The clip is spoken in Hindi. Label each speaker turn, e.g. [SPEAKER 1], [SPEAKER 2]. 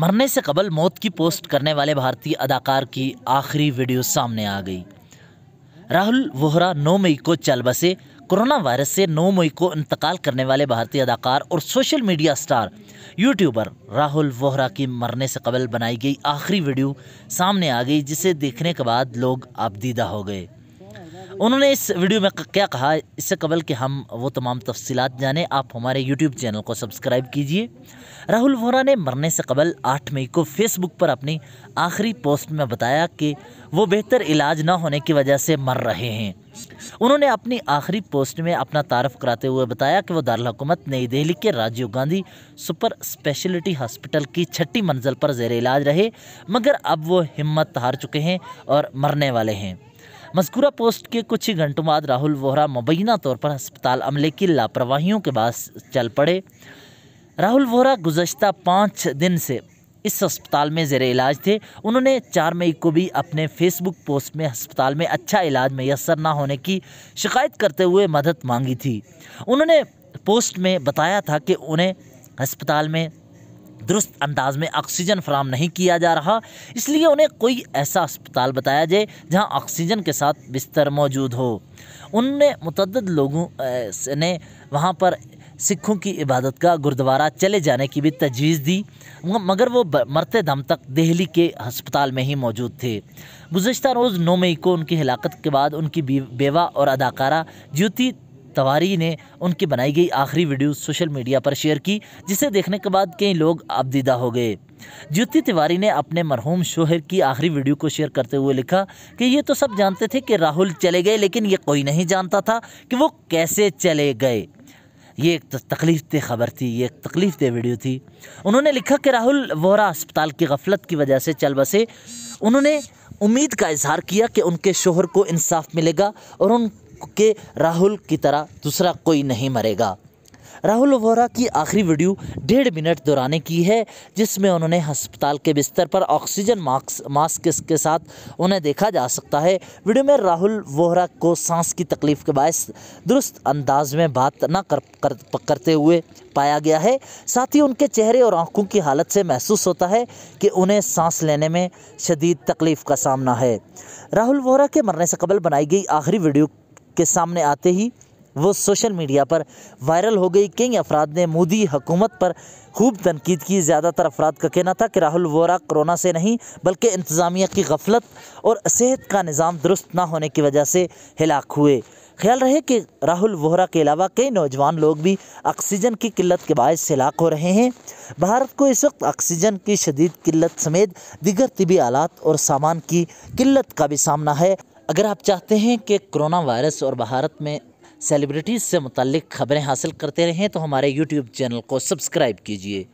[SPEAKER 1] मरने से कबल मौत की पोस्ट करने वाले भारतीय अदाकार की आखिरी वीडियो सामने आ गई राहुल वोहरा 9 मई को चल बसे कोरोना वायरस से 9 मई को इंतकाल करने वाले भारतीय अदाकार और social media star YouTuber Rahul Vohra की मरने से कबल बनाई गई आखिरी वीडियो सामने आ गई जिसे देखने के बाद लोग आपदीदा हो गए उन्होंने इस वीडियो में क्या कहा इससे कबल कि हम वो तमाम तफसीत जाने आप हमारे यूट्यूब चैनल को सब्सक्राइब कीजिए राहुल वोरा ने मरने से कबल आठ मई को फेसबुक पर अपनी आखिरी पोस्ट में बताया कि वो बेहतर इलाज ना होने की वजह से मर रहे हैं उन्होंने अपनी आखिरी पोस्ट में अपना तारफ़ कराते हुए बताया कि वो दारकूमत नई दिल्ली के Rajiv Gandhi super speciality hospital की छठी मंजिल पर जेर इलाज रहे मगर अब वो हिम्मत हार चुके हैं और मरने वाले हैं मजकूरा पोस्ट के कुछ ही घंटों बाद राहुल वोहरा मुबैना तौर पर अस्पताल अमले की लापरवाहियों के बाद चल पड़े राहुल वोहरा गुजशत पाँच दिन से इस अस्पताल में जेर इलाज थे उन्होंने चार मई को भी अपने फेसबुक पोस्ट में अस्पताल में अच्छा इलाज मैसर ना होने की शिकायत करते हुए मदद मांगी थी उन्होंने पोस्ट में बताया था कि उन्हें अस्पताल में दुरुस्त अंदाज में ऑक्सीजन फ्राहम नहीं किया जा रहा इसलिए उन्हें कोई ऐसा अस्पताल बताया जाए जहां ऑक्सीजन के साथ बिस्तर मौजूद हो उनने मतद लोगों ने वहां पर सिखों की इबादत का गुरुद्वारा चले जाने की भी तजवीज़ दी मगर वो मरते दम तक दिल्ली के अस्पताल में ही मौजूद थे गुजशत रोज़ नौ मई को उनकी हिलाकत के बाद उनकी बेवा और अदाकारा ज्योति तवारी ने उनकी बनाई गई आखिरी वीडियो सोशल मीडिया पर शेयर की जिसे देखने के बाद कई लोग आपदीदा हो गए ज्योति तिवारी ने अपने मरहूम शोहर की आखिरी वीडियो को शेयर करते हुए लिखा कि ये तो सब जानते थे कि राहुल चले गए लेकिन ये कोई नहीं जानता था कि वो कैसे चले गए ये एक तकलीफ दे खबर थी ये एक तकलीफ दे वीडियो थी उन्होंने लिखा कि राहुल वोरा अस्पताल की गफलत की वजह से चल बसे उन्होंने उम्मीद का इजहार किया कि उनके शोहर को इंसाफ मिलेगा और उन के राहुल की तरह दूसरा कोई नहीं मरेगा राहुल वोहरा की आखिरी वीडियो डेढ़ मिनट दोहराने की है जिसमें उन्होंने अस्पताल के बिस्तर पर ऑक्सीजन मास्क मास्क के साथ उन्हें देखा जा सकता है वीडियो में राहुल वोहरा को सांस की तकलीफ के बायस दुरुस्त अंदाज में बात न कर, कर करते हुए पाया गया है साथ ही उनके चेहरे और आंखों की हालत से महसूस होता है कि उन्हें सांस लेने में शदीद तकलीफ़ का सामना है राहुल वोहरा के मरने से कबल बनाई गई आखिरी वीडियो के सामने आते ही वो सोशल मीडिया पर वायरल हो गई कई अफराद ने मोदी हुकूमत पर खूब तनकीद की ज़्यादातर अफराद का कहना था कि राहुल वोरा कोरोना से नहीं बल्कि इंतज़ामिया की गफलत और सेहत का निज़ाम दुरुस्त ना होने की वजह से हिलाक हुए ख्याल रहे कि राहुल वोहरा के अलावा कई नौजवान लोग भी ऑक्सीजन की किल्लत के बायस हिलाक हो रहे हैं भारत को इस वक्त ऑक्सीजन की शदीद किल्लत समेत दिगर तबी आलात और सामान की किल्लत का भी सामना है अगर आप चाहते हैं कि कोरोना वायरस और भारत में सेलिब्रिटीज़ से मुतल ख़बरें हासिल करते रहें तो हमारे यूट्यूब चैनल को सब्सक्राइब कीजिए